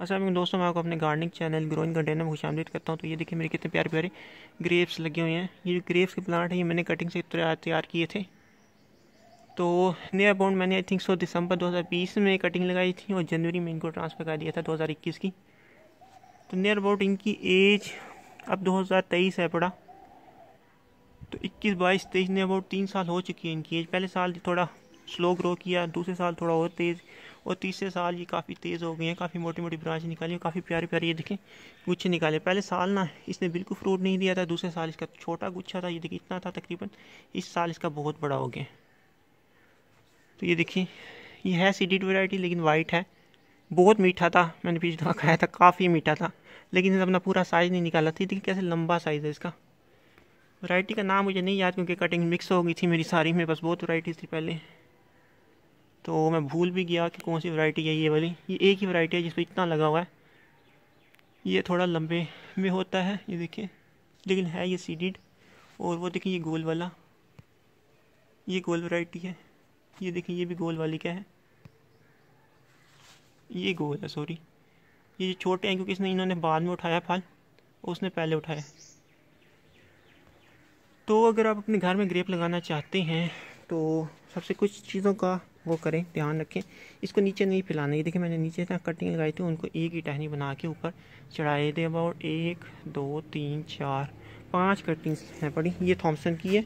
असल दोस्तों मैं आपको अपने गार्डनिंग चैनल ग्रोइंग कंटेनर में खुश आमदीद करता हूँ तो ये देखिए मेरे कितने प्यारे प्यारे ग्रेप्स लगे हुए हैं ये जो ग्रेप्स के प्लांट हैं ये मैंने कटिंग से तैयार किए थे तो नियर अबाउंड मैंने आई थिंक सो दिसंबर 2020 में कटिंग लगाई थी और जनवरी में इनको ट्रांसफ़र कर दिया था 2021 की तो नियर अबाउट इनकी एज अब 2023 है पड़ा तो 21 बाईस तेईस नियर अबाउट तीन साल हो चुकी है इनकी एज पहले साल थोड़ा स्लो ग्रो किया दूसरे साल थोड़ा और तेज़ और तीसरे साल ये काफ़ी तेज़ हो गई हैं काफ़ी मोटी मोटी ब्रांच निकाली है काफ़ी प्यारे प्यारे ये देखें गुच्छे निकाले पहले साल ना इसने बिल्कुल फ्रूट नहीं दिया था दूसरे साल इसका छोटा गुच्छा था ये देखिए इतना था तकरीबन इस साल इसका बहुत बड़ा हो गया तो ये देखिए ये है सीडिड वेराइटी लेकिन वाइट है बहुत मीठा था मैंने पीछे दवा खाया था काफ़ी मीठा था लेकिन अपना पूरा साइज़ नहीं निकाला था देखिए कैसे लंबा साइज़ है इसका वैरायटी का नाम मुझे नहीं याद क्योंकि कटिंग मिक्स हो गई थी मेरी सारी में बस बहुत वैरायटीज़ थी पहले तो मैं भूल भी गया कि कौन सी वैरायटी है ये वाली ये एक ही वैरायटी है जिस पर इतना लगा हुआ है ये थोड़ा लंबे में होता है ये देखिए लेकिन है ये सीडिड और वो देखिए ये गोल वाला ये गोल वैरायटी है ये देखिए ये भी गोल वाली क्या है ये गोल है सॉरी ये जो छोटे हैं क्योंकि इसने इन्होंने बाद में उठाया फल और उसने पहले उठाया तो अगर आप अपने घर में ग्रेप लगाना चाहते हैं तो सबसे कुछ चीज़ों का वो करें ध्यान रखें इसको नीचे नहीं फैलाना ये देखिए मैंने नीचे ना कटिंग लगाई थी उनको एक ही टहनी बना के ऊपर चढ़ाए थे अबाउट एक दो तीन चार पांच कटिंग्स हैं पड़ी ये थॉमसन की है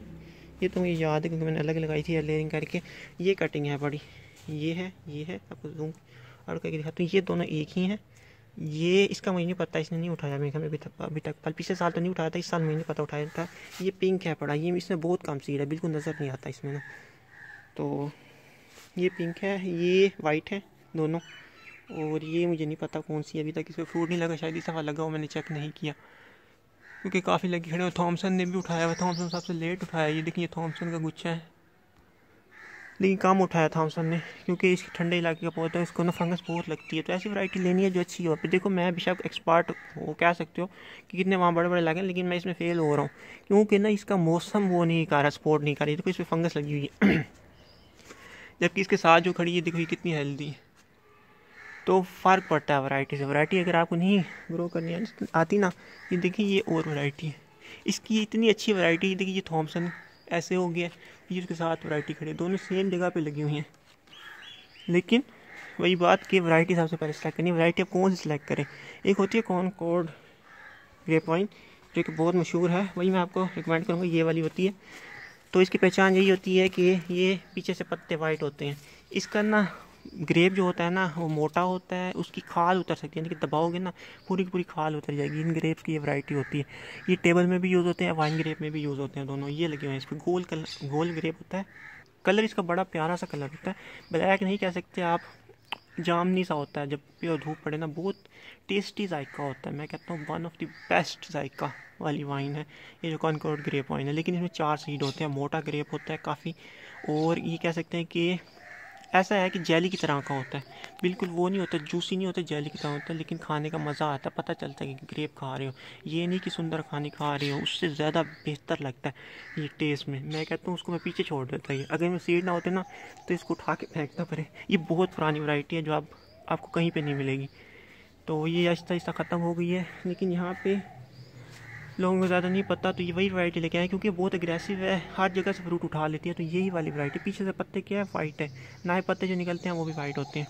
ये तो मुझे याद है क्योंकि मैंने अलग लगाई थी लेयरिंग करके ये कटिंग है बड़ी ये है ये है आपको जूम और करके दिखाती हूँ ये दोनों एक ही हैं ये इसका मुझे नहीं पता इसने नहीं उठाया मेरे अभी तक अभी तक पल पिछले साल तो नहीं उठाया था इस साल मुझे नहीं पता उठाया था ये पिंक है पड़ा ये इसमें बहुत कम सीड है बिल्कुल नज़र नहीं आता इसमें ना तो ये पिंक है ये वाइट है दोनों और ये मुझे नहीं पता कौन सी अभी तक इस पर फ्रूट नहीं लगा शायद इस दफ़ा लगा हो मैंने चेक नहीं किया क्योंकि काफ़ी लगे खड़े और थॉमसन ने भी उठाया हुआ थॉमसन सबसे लेट उठाया ये देखिए थॉमसन का गुच्छा है लेकिन कम उठाया था ने क्योंकि इस ठंडे इलाके का पौधा है इसको ना फंगस बहुत लगती है तो ऐसी वैरायटी लेनी है जो अच्छी हो फिर देखो मैं बेशक एक्सपर्ट हो कह सकते हो कि कितने वहाँ बड़े बड़े लगे हैं लेकिन मैं इसमें फ़ेल हो रहा हूँ क्योंकि ना इसका मौसम वो नहीं कर रहा सपोर्ट नहीं कर रही देखो पर फंगस लगी हुई है जबकि इसके साथ जो खड़ी है देखो ये कितनी हेल्दी है तो फ़र्क पड़ता है वैरायटी से वैरायटी अगर आपको नहीं ग्रो करनी आती ना ये देखिए ये और वैरायटी है इसकी इतनी अच्छी वैरायटी देखिए ये थॉमसन ऐसे हो गया ये इसके साथ वैरायटी खड़ी है दोनों सेम जगह पे लगी हुई हैं लेकिन वही बात कि वैरायटी सबसे पहले सेलेक्ट करनी वैरायटी आप कौन सी सिलेक्ट करें एक होती है कॉन कोड ग्रे पॉइंट जो कि बहुत मशहूर है वही मैं आपको रिकमेंड करूँगा ये वाली होती है तो इसकी पहचान यही होती है कि ये पीछे से पत्ते वाइट होते हैं इसका ना ग्रेप जो होता है ना वो मोटा होता है उसकी खाल उतर सकती है यानी कि दबाओगे ना पूरी की पूरी खाल उतर जाएगी इन ग्रेप्स की ये वैरायटी होती है ये टेबल में भी यूज़ होते हैं वाइन ग्रेप में भी यूज़ होते हैं दोनों ये लगे हुए हैं इस पर गोल कलर गोल ग्रेप होता है कलर इसका बड़ा प्यारा सा कलर होता है ब्लैक नहीं कह सकते आप जाम नहीं सा होता है जब प्योर धूप पड़े ना बहुत टेस्टी जायका होता है मैं कहता हूँ वन ऑफ द बेस्ट जायका वाली वाइन है ये जो कॉनकॉर्ड ग्रेप वाइन है लेकिन इसमें चार सीड होते हैं मोटा ग्रेप होता है काफ़ी और ये कह सकते हैं कि ऐसा है कि जेली की तरह का होता है बिल्कुल वो नहीं होता जूसी नहीं होता जेली की तरह होता है लेकिन खाने का मज़ा आता है पता चलता है कि ग्रेप खा रहे हो ये नहीं कि सुंदर खाने खा रहे हो उससे ज़्यादा बेहतर लगता है ये टेस्ट में मैं कहता हूँ उसको मैं पीछे छोड़ देता ये अगर मैं सीड ना होते ना तो इसको उठा के फेंकता पड़े ये बहुत पुरानी वैरायटी है जो आप आपको कहीं पर नहीं मिलेगी तो ये आहिस्ता आहिस्ता ख़त्म हो गई है लेकिन यहाँ पर लोगों को ज़्यादा नहीं पता तो ये वही वैरायटी लेके आए क्योंकि बहुत अग्रेसिव है हर जगह से फ्रूट उठा लेती है तो यही वाली वैरायटी पीछे से पत्ते क्या है वाइट है नए पत्ते जो निकलते हैं वो भी वाइट होते हैं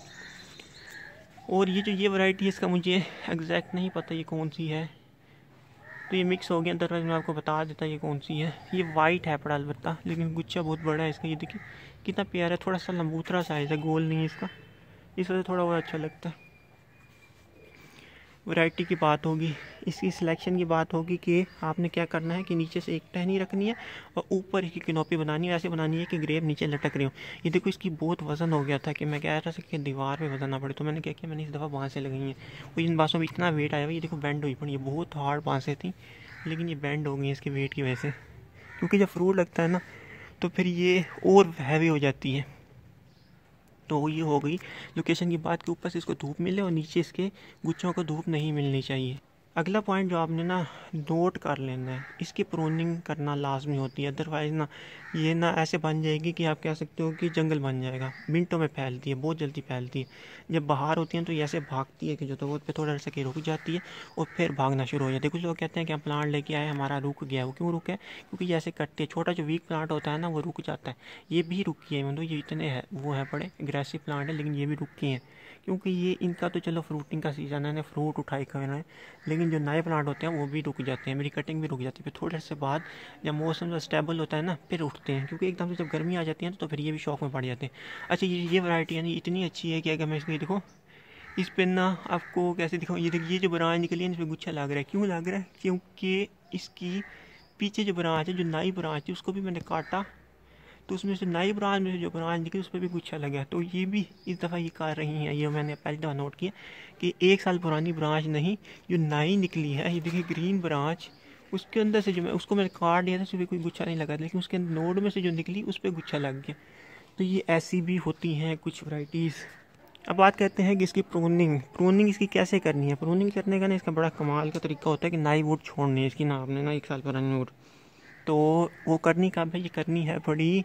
और ये जो ये वैरायटी है इसका मुझे एग्जैक्ट नहीं पता ये कौन सी है तो ये मिक्स हो गया अदरवाइज मैं आपको बता देता ये कौन सी है ये वाइट है पड़ा अलबत्ता लेकिन गुच्छा बहुत बड़ा है इसका ये देखिए कितना प्यारा है थोड़ा सा लंबूतरा साइज़ है गोल नहीं है इसका इस वजह से थोड़ा बहुत अच्छा लगता है वैरायटी की बात होगी इसकी सिलेक्शन की बात होगी कि आपने क्या करना है कि नीचे से एक टहनी रखनी है और ऊपर एक किनोपी बनानी है ऐसे बनानी है कि ग्रेप नीचे लटक रही हो ये देखो इसकी बहुत वजन हो गया था कि मैं कह रहा था कि दीवार पे वजन ना पड़े तो मैंने क्या किया मैंने इस दफ़ा बाँसें लगाई हैं और इन बाँसों में इतना वेट आया हुआ ये देखो बैंड हुई पड़ी ये बहुत हार्ड बाँसें थी लेकिन ये बैंड हो गई इसके वेट की वजह से क्योंकि जब फ्रूट लगता है ना तो फिर ये और हैवी हो जाती है तो ये हो गई लोकेशन की बात के ऊपर से इसको धूप मिले और नीचे इसके गुच्छों को धूप नहीं मिलनी चाहिए अगला पॉइंट जो आपने ना नोट कर लेना है इसकी प्रोनिंग करना लाजमी होती है अदरवाइज़ ना ये ना ऐसे बन जाएगी कि आप कह सकते हो कि जंगल बन जाएगा मिनटों में फैलती है बहुत जल्दी फैलती है जब बाहर होती है तो ये ऐसे भागती है कि जो तो वो पे थोड़ा सा कि रुक जाती है और फिर भागना शुरू हो जाती है कुछ लोग कहते हैं कि हम प्लांट लेके आए हमारा रुक गया वो क्यों रुके क्योंकि ये ऐसे कटती है छोटा जो वीक प्लांट होता है ना वो रुक जाता है ये भी रुकी है मतलब ये इतने वो हैं बड़े एग्रेसिव प्लांट है लेकिन ये भी रुकी हैं क्योंकि ये इनका तो चलो फ्रूटिंग का सीज़न है ना फ्रूट उठाए खाना हैं लेकिन जो नए प्लांट होते हैं वो भी रुक जाते हैं मेरी कटिंग भी रुक जाती है फिर थोड़े से बाद जब मौसम स्टेबल होता है ना फिर उठते हैं क्योंकि एकदम से जब गर्मी आ जाती है तो फिर ये भी शौक में पड़ जाते हैं अच्छा ये ये वैरायटी यानी इतनी अच्छी है कि अगर मैं इसको देखो इस पर ना आपको कैसे दिखाऊँ ये देखिए जो ब्रांच निकली है इस पर गुच्छा लग रहा है क्यों लग रहा है क्योंकि इसकी पीछे जो ब्रांच है जो नई ब्रांच थी उसको भी मैंने काटा तो उसमें से नई ब्रांच में से जो ब्रांच निकली उस पर भी गुच्छा लगा तो ये भी इस दफ़ा ये कर रही हैं ये मैंने पहली दफ़ा नोट किया कि एक साल पुरानी ब्रांच नहीं जो नई निकली है ये देखिए ग्रीन ब्रांच उसके अंदर से जो मैं उसको मैंने काट दिया था उस पर कोई गुच्छा नहीं लगा लेकिन उसके अंदर नोड में से जो निकली उस पर गुच्छा लग गया तो ये ऐसी भी होती हैं कुछ वराइटीज़ अब बात करते हैं कि इसकी प्रोनिंग प्रोनिंग इसकी कैसे करनी है प्रोनिंग करने का ना इसका बड़ा कमाल का तरीका होता है कि नाई वोट छोड़नी है इसकी ना आपने ना एक साल पुरानी वोट तो वो करनी काम है ये करनी है बड़ी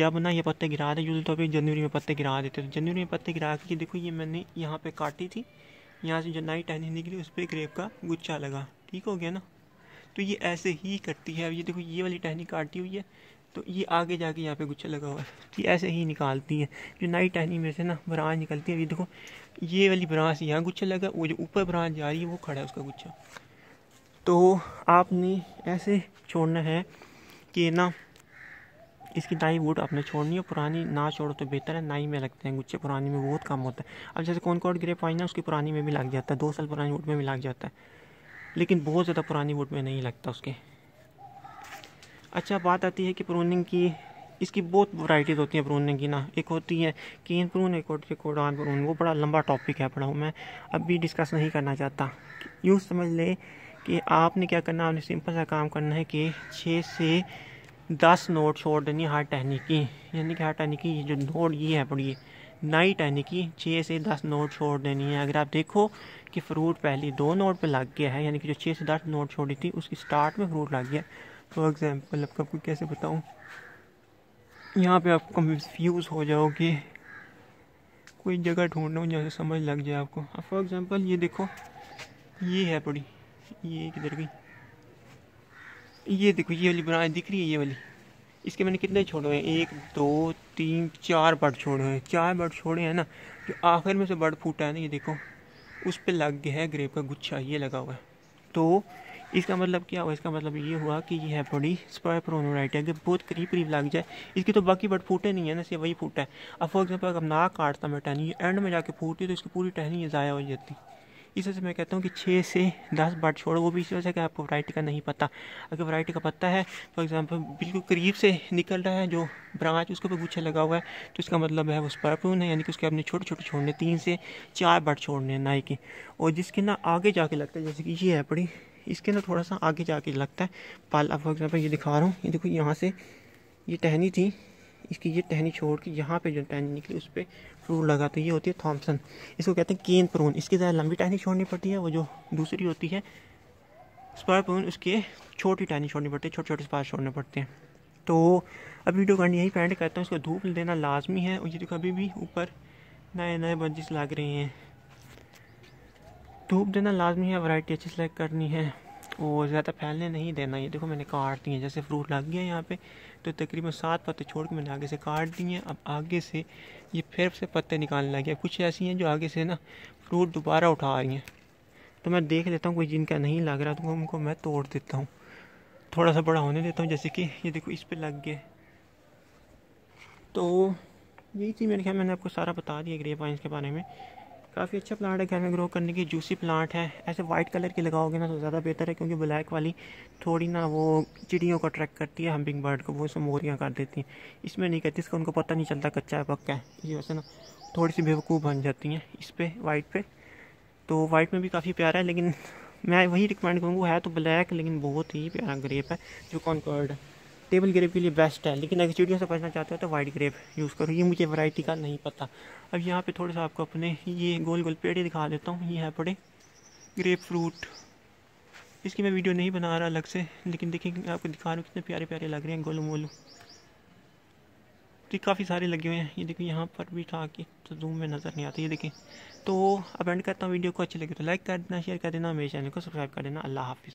जब ना ये पत्ते गिरा दे यूज़ तो अभी जनवरी में पत्ते गिरा देते तो जनवरी में पत्ते गिरा के देखो ये मैंने यहाँ पे काटी थी यहाँ से जो नाई टहनी निकली उस पर ग्रेप का गुच्छा लगा ठीक हो गया ना तो ये ऐसे ही करती है अब ये देखो ये वाली टहनी काटी हुई है तो ये आगे जाके यहाँ पे गुच्छा लगा हुआ है तो ये ऐसे ही निकालती है जो नई टहनी में से ना ब्रांच निकलती है ये देखो ये वाली ब्रांच यहाँ गुच्छा लगा वो जो ऊपर ब्रांच जा रही है वो खड़ा है उसका गुच्छा तो आपने ऐसे छोड़ना है कि ना इसकी नाई वुड आपने छोड़नी है पुरानी ना छोड़ो तो बेहतर है नाई में लगते हैं गुच्छे पुरानी में बहुत कम होता है अब जैसे कौन कॉड ग्रेप वाइन है उसकी पुरानी में भी लग जाता है दो साल पुरानी वुड में भी लग जाता है लेकिन बहुत ज़्यादा पुरानी वुड में नहीं लगता उसके अच्छा बात आती है कि प्रोनिंग की इसकी बहुत वराइटीज़ होती हैं प्रोनिंग की ना एक होती है केन प्रून एक होती है कोडान प्रून वो बड़ा लंबा टॉपिक है पढ़ाऊँ मैं अब भी डिस्कस नहीं करना चाहता यूँ समझ ले कि आपने क्या करना आपने सिंपल सा काम करना है कि छः से दस नोट छोड़ देनी हर टहनी की यानी कि हर टहनी की जो नोट ये है पड़ी नई टहनी की छः से दस नोट छोड़ देनी है अगर आप देखो कि फ्रूट पहले दो नोट पे लग गया है यानी कि जो छः से दस नोट छोड़ी थी उसकी स्टार्ट में फ्रूट लग गया फॉर एग्ज़ाम्पल आपको आपको कैसे बताऊँ यहाँ पर आप कंफ्यूज हो जाओगे कोई जगह ढूंढना हो जहाँ समझ लग जाए आपको फॉर एग्ज़ाम्पल ये देखो ये है पड़ी ये किधर गई ये देखो ये वाली बनाए दिख रही है ये वाली इसके मैंने कितने छोड़े हैं एक दो तीन चार बर्ड छोड़े हैं चार बर्ड छोड़े हैं ना जो आखिर में से बर्ड फूटा है ना ये देखो उस पर लग गया है ग्रेप का गुच्छा ये लगा हुआ है तो इसका मतलब क्या हुआ इसका मतलब ये हुआ कि ये है बड़ी स्पाइप्रोनोराइट है अगर बहुत करीब करीब लग जाए इसकी तो बाकी बर्ड फूटे नहीं है ना सिर्फ वही फूटा है अब फॉर एग्जाम्पल अगर ना काटता मैं टहनी एंड में जाके फूटती तो इसकी पूरी टहनी ज़ाया हो जाती इस वजह से मैं कहता हूँ कि छः से दस बार छोड़ो वो भी इस वजह कि आपको वैरायटी का नहीं पता अगर वैरायटी का पता है फॉर एग्जांपल बिल्कुल करीब से निकल रहा है जो ब्रांच उसके ऊपर गुच्छा लगा हुआ है तो इसका मतलब है उस पर है यानी कि उसके आपने छोटे छोटे छोड़ने तीन से चार बार छोड़ने हैं नाई के और जिसके ना आगे जाके लगता है जैसे कि ये है पड़ी इसके ना थोड़ा सा आगे जाके लगता है पाल आप फॉर एग्जाम्पल ये दिखा रहा हूँ ये देखो यहाँ से ये टहनी थी इसकी ये टहनी छोड़ के यहाँ पे जो टहनी निकली उस पर प्रू लगा तो ये होती है थॉम्सन इसको कहते हैं केन प्रोन इसकी ज़्यादा लंबी टहनी छोड़नी पड़ती है वो जो दूसरी होती है स्पायर प्रोन उसके छोटी टहनी छोड़नी पड़ती है छोटे छोटे स्पायर छोड़ने पड़ते हैं तो अब वीडियो करनी यही पेंट करता हूँ इसको धूप देना लाजमी है और ये देखो अभी भी ऊपर नए नए बंजिस लग रही हैं धूप देना लाजमी है वैरायटी अच्छी सेलेक्ट करनी है वो ज़्यादा फैलने नहीं देना ये देखो मैंने काट दिए जैसे फ्रूट लग गया यहाँ पे तो तकरीबन सात पत्ते छोड़ के मैंने आगे से काट दिए अब आगे से ये फिर से पत्ते निकालने लगे कुछ ऐसी हैं जो आगे से ना फ्रूट दोबारा उठा रही हैं तो मैं देख लेता हूँ कोई जिनका नहीं लग रहा तो उनको मैं तोड़ देता हूँ थोड़ा सा बड़ा होने देता हूँ जैसे कि ये देखो इस पर लग गए तो यही थी मेरे ख्याल मैंने आपको सारा बता दिया ग्रेप वाइन्स के बारे में काफ़ी अच्छा प्लांट है घर में ग्रो करने की जूसी प्लांट है ऐसे वाइट कलर की लगाओगे ना तो ज़्यादा बेहतर है क्योंकि ब्लैक वाली थोड़ी ना वो चिड़ियों को अट्रैक्ट करती है हम्पिंग बर्ड को वो सब मोरियाँ कर देती हैं इसमें नहीं करती इसका उनको पता नहीं चलता कच्चा है पक्का है ये वैसे ना थोड़ी सी बेवकूफ़ बन जाती हैं इस पर वाइट पर तो वाइट में भी काफ़ी प्यारा है लेकिन मैं वही रिकमेंड करूँगा है तो ब्लैक लेकिन बहुत ही प्यारा ग्रेप है जो कॉनकर्ड है टेबल ग्रेप के लिए बेस्ट है लेकिन अगर चिड़ियों से बचना चाहते हो तो वाइट ग्रेप यूज़ करो ये मुझे वैरायटी का नहीं पता अब यहाँ पे थोड़ा सा आपको अपने ये गोल गोल पेड़े दिखा देता हूँ ये है पड़े ग्रेप फ्रूट इसकी मैं वीडियो नहीं बना रहा अलग से लेकिन देखिए आपको दिखा रहा हूँ कितने प्यारे प्यारे लग रहे हैं गोलू मोलू तो काफ़ी सारे लगे हुए हैं ये देखिए यहाँ पर भी था कि तो जूम में नज़र नहीं आती ये देखें तो अब एंड करता हूँ वीडियो को अच्छी लगे तो लाइक कर देना शेयर कर देना मेरे चैनल को सब्सक्राइब कर देना अल्लाह हाफिज़